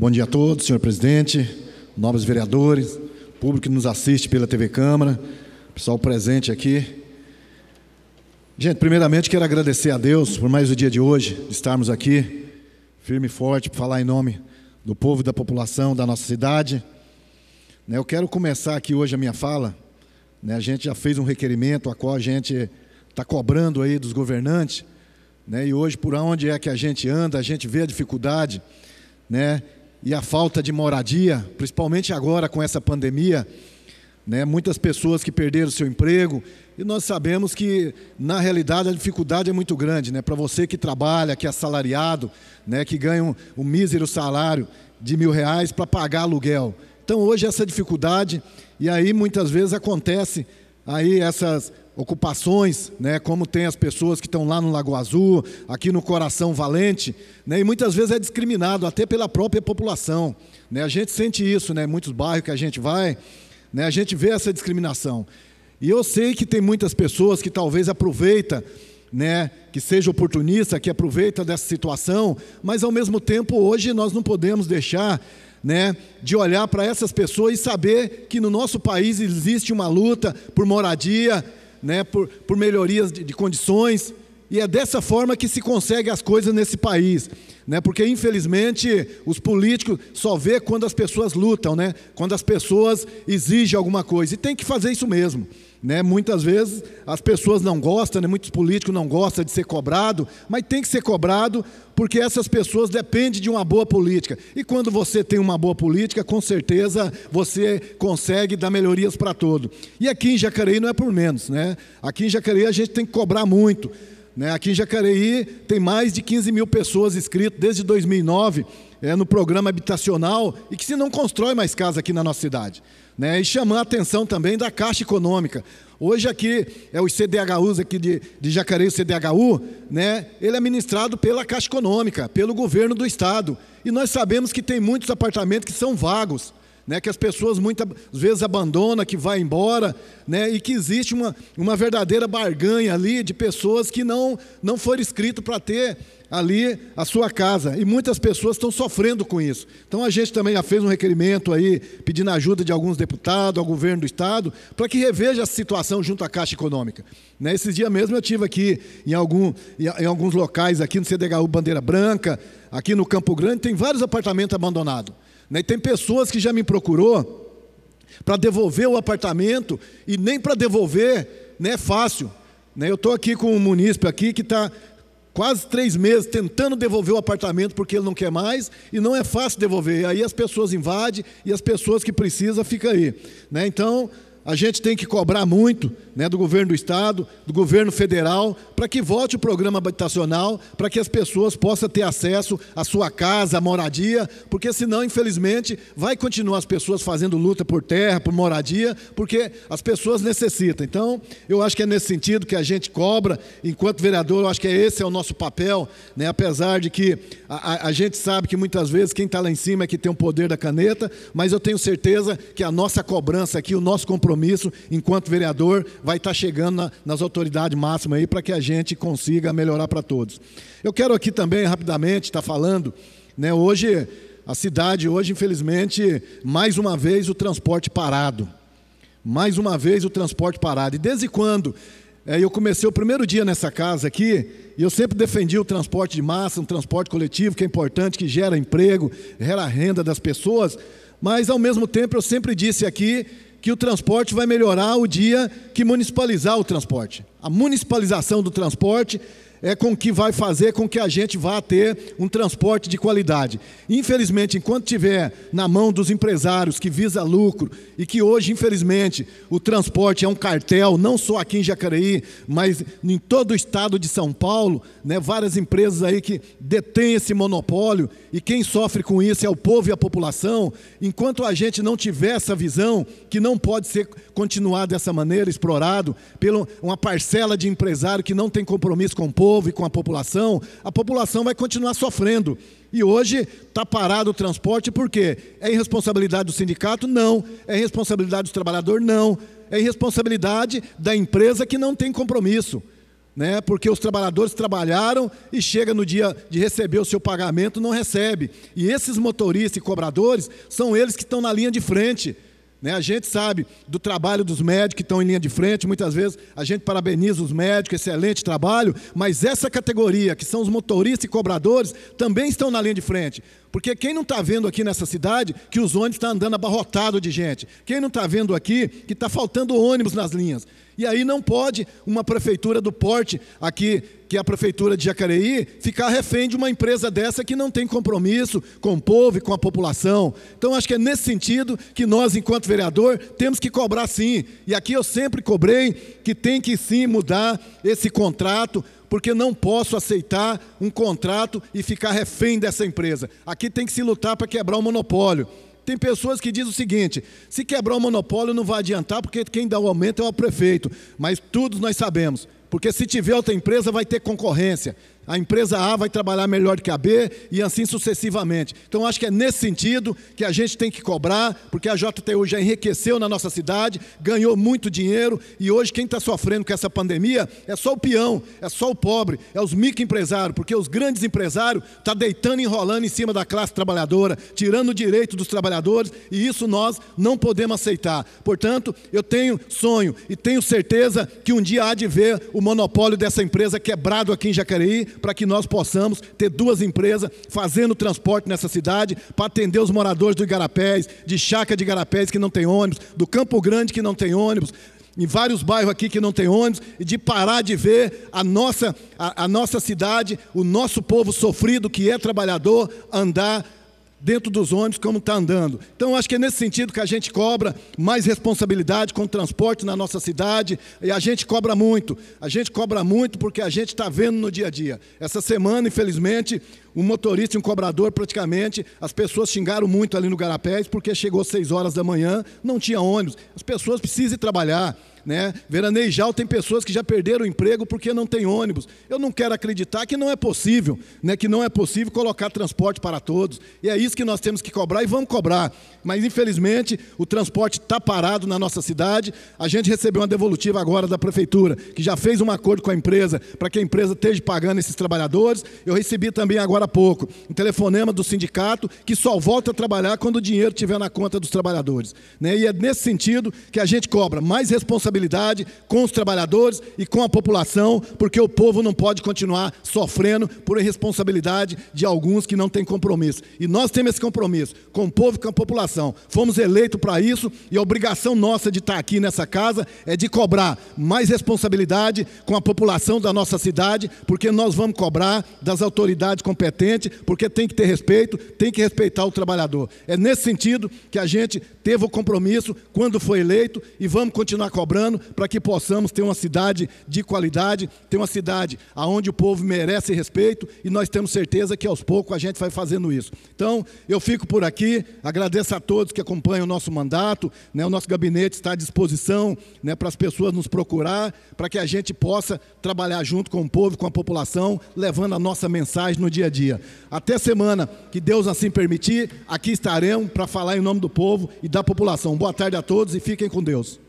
Bom dia a todos, senhor presidente, novos vereadores, público que nos assiste pela TV Câmara, pessoal presente aqui. Gente, primeiramente quero agradecer a Deus por mais o dia de hoje, de estarmos aqui, firme e forte, para falar em nome do povo e da população da nossa cidade. Né, eu quero começar aqui hoje a minha fala. Né, a gente já fez um requerimento a qual a gente está cobrando aí dos governantes, né, e hoje, por onde é que a gente anda, a gente vê a dificuldade, né? e a falta de moradia, principalmente agora com essa pandemia, né? muitas pessoas que perderam seu emprego, e nós sabemos que, na realidade, a dificuldade é muito grande. Né? Para você que trabalha, que é assalariado, né? que ganha um, um mísero salário de mil reais para pagar aluguel. Então, hoje, essa dificuldade, e aí muitas vezes acontece aí essas ocupações, né, como tem as pessoas que estão lá no Lago Azul, aqui no Coração Valente, né, e muitas vezes é discriminado até pela própria população. Né, a gente sente isso, né, muitos bairros que a gente vai, né, a gente vê essa discriminação. E eu sei que tem muitas pessoas que talvez aproveita, né, que seja oportunista, que aproveita dessa situação, mas ao mesmo tempo hoje nós não podemos deixar né, de olhar para essas pessoas e saber que no nosso país existe uma luta por moradia, né, por, por melhorias de, de condições. E é dessa forma que se consegue as coisas nesse país, né? Porque infelizmente os políticos só vê quando as pessoas lutam, né? Quando as pessoas exigem alguma coisa e tem que fazer isso mesmo, né? Muitas vezes as pessoas não gostam, né? Muitos políticos não gostam de ser cobrado, mas tem que ser cobrado porque essas pessoas dependem de uma boa política. E quando você tem uma boa política, com certeza você consegue dar melhorias para todo. E aqui em Jacareí não é por menos, né? Aqui em Jacareí a gente tem que cobrar muito né? Aqui em Jacareí tem mais de 15 mil pessoas inscritas desde 2009 é, no programa habitacional e que se não constrói mais casa aqui na nossa cidade. Né? E chamar a atenção também da Caixa Econômica. Hoje aqui é os CDHUs aqui de, de Jacareí, o CDHU, né? ele é administrado pela Caixa Econômica, pelo governo do Estado. E nós sabemos que tem muitos apartamentos que são vagos né, que as pessoas muitas vezes abandonam, que vai embora, né, e que existe uma, uma verdadeira barganha ali de pessoas que não, não foram inscritas para ter ali a sua casa. E muitas pessoas estão sofrendo com isso. Então a gente também já fez um requerimento aí, pedindo ajuda de alguns deputados, ao governo do Estado, para que reveja a situação junto à Caixa Econômica. Né? Esses dias mesmo eu tive aqui em, algum, em alguns locais, aqui no CDHU Bandeira Branca, aqui no Campo Grande, tem vários apartamentos abandonados. Né? E tem pessoas que já me procurou para devolver o apartamento e nem para devolver né, é fácil. Né? Eu estou aqui com um munícipe aqui que está quase três meses tentando devolver o apartamento porque ele não quer mais e não é fácil devolver. Aí as pessoas invadem e as pessoas que precisam ficam aí. Né? Então, a gente tem que cobrar muito né, do governo do Estado, do governo federal, para que volte o programa habitacional, para que as pessoas possam ter acesso à sua casa, à moradia, porque senão, infelizmente, vai continuar as pessoas fazendo luta por terra, por moradia, porque as pessoas necessitam. Então, eu acho que é nesse sentido que a gente cobra, enquanto vereador, eu acho que esse é o nosso papel, né, apesar de que a, a gente sabe que muitas vezes quem está lá em cima é que tem o poder da caneta, mas eu tenho certeza que a nossa cobrança aqui, o nosso compromisso, compromisso, enquanto vereador, vai estar tá chegando na, nas autoridades máximas aí para que a gente consiga melhorar para todos. Eu quero aqui também, rapidamente, estar tá falando, né, hoje, a cidade, hoje, infelizmente, mais uma vez o transporte parado. Mais uma vez o transporte parado. E desde quando é, eu comecei o primeiro dia nessa casa aqui, e eu sempre defendi o transporte de massa, um transporte coletivo que é importante, que gera emprego, gera renda das pessoas, mas ao mesmo tempo eu sempre disse aqui que o transporte vai melhorar o dia que municipalizar o transporte. A municipalização do transporte é com que vai fazer com que a gente vá ter um transporte de qualidade. Infelizmente, enquanto tiver na mão dos empresários que visa lucro e que hoje, infelizmente, o transporte é um cartel, não só aqui em Jacareí, mas em todo o estado de São Paulo, né, várias empresas aí que detêm esse monopólio e quem sofre com isso é o povo e a população. Enquanto a gente não tiver essa visão, que não pode ser continuado dessa maneira, explorado, pela uma parcela de empresário que não tem compromisso com o povo, povo e com a população, a população vai continuar sofrendo. E hoje está parado o transporte por quê? É irresponsabilidade do sindicato? Não. É irresponsabilidade do trabalhador? Não. É irresponsabilidade da empresa que não tem compromisso. Né? Porque os trabalhadores trabalharam e chega no dia de receber o seu pagamento, não recebe. E esses motoristas e cobradores são eles que estão na linha de frente né? A gente sabe do trabalho dos médicos que estão em linha de frente, muitas vezes a gente parabeniza os médicos, excelente trabalho, mas essa categoria, que são os motoristas e cobradores, também estão na linha de frente. Porque quem não está vendo aqui nessa cidade que os ônibus estão tá andando abarrotados de gente? Quem não está vendo aqui que está faltando ônibus nas linhas? E aí não pode uma prefeitura do porte, aqui, que é a prefeitura de Jacareí, ficar refém de uma empresa dessa que não tem compromisso com o povo e com a população. Então acho que é nesse sentido que nós, enquanto vereador, temos que cobrar sim. E aqui eu sempre cobrei que tem que sim mudar esse contrato porque não posso aceitar um contrato e ficar refém dessa empresa. Aqui tem que se lutar para quebrar o monopólio. Tem pessoas que dizem o seguinte: se quebrar o monopólio não vai adiantar, porque quem dá o aumento é o prefeito. Mas todos nós sabemos, porque se tiver outra empresa vai ter concorrência a empresa A vai trabalhar melhor que a B e assim sucessivamente. Então, acho que é nesse sentido que a gente tem que cobrar, porque a JTU já enriqueceu na nossa cidade, ganhou muito dinheiro e hoje quem está sofrendo com essa pandemia é só o peão, é só o pobre, é os microempresários, porque os grandes empresários estão tá deitando e enrolando em cima da classe trabalhadora, tirando o direito dos trabalhadores e isso nós não podemos aceitar. Portanto, eu tenho sonho e tenho certeza que um dia há de ver o monopólio dessa empresa quebrado aqui em Jacareí para que nós possamos ter duas empresas fazendo transporte nessa cidade para atender os moradores do Igarapés, de Chaca de Igarapés que não tem ônibus, do Campo Grande que não tem ônibus, em vários bairros aqui que não tem ônibus, e de parar de ver a nossa, a, a nossa cidade, o nosso povo sofrido que é trabalhador, andar dentro dos ônibus como está andando. Então, acho que é nesse sentido que a gente cobra mais responsabilidade com o transporte na nossa cidade, e a gente cobra muito. A gente cobra muito porque a gente está vendo no dia a dia. Essa semana, infelizmente, um motorista e um cobrador, praticamente, as pessoas xingaram muito ali no Garapés, porque chegou às 6 horas da manhã, não tinha ônibus. As pessoas precisam trabalhar né? Veranejal tem pessoas que já perderam o emprego porque não tem ônibus. Eu não quero acreditar que não é possível, né? Que não é possível colocar transporte para todos. E é isso que nós temos que cobrar e vamos cobrar. Mas infelizmente o transporte está parado na nossa cidade. A gente recebeu uma devolutiva agora da prefeitura que já fez um acordo com a empresa para que a empresa esteja pagando esses trabalhadores. Eu recebi também agora há pouco um telefonema do sindicato que só volta a trabalhar quando o dinheiro estiver na conta dos trabalhadores, né? E é nesse sentido que a gente cobra mais responsabilidade responsabilidade com os trabalhadores e com a população, porque o povo não pode continuar sofrendo por irresponsabilidade de alguns que não têm compromisso. E nós temos esse compromisso com o povo e com a população. Fomos eleitos para isso e a obrigação nossa de estar aqui nessa casa é de cobrar mais responsabilidade com a população da nossa cidade, porque nós vamos cobrar das autoridades competentes, porque tem que ter respeito, tem que respeitar o trabalhador. É nesse sentido que a gente teve o compromisso quando foi eleito e vamos continuar cobrando para que possamos ter uma cidade de qualidade, ter uma cidade onde o povo merece respeito e nós temos certeza que aos poucos a gente vai fazendo isso. Então, eu fico por aqui, agradeço a todos que acompanham o nosso mandato, né, o nosso gabinete está à disposição né, para as pessoas nos procurar, para que a gente possa trabalhar junto com o povo, com a população, levando a nossa mensagem no dia a dia. Até semana, que Deus assim permitir, aqui estaremos para falar em nome do povo e da população. Boa tarde a todos e fiquem com Deus.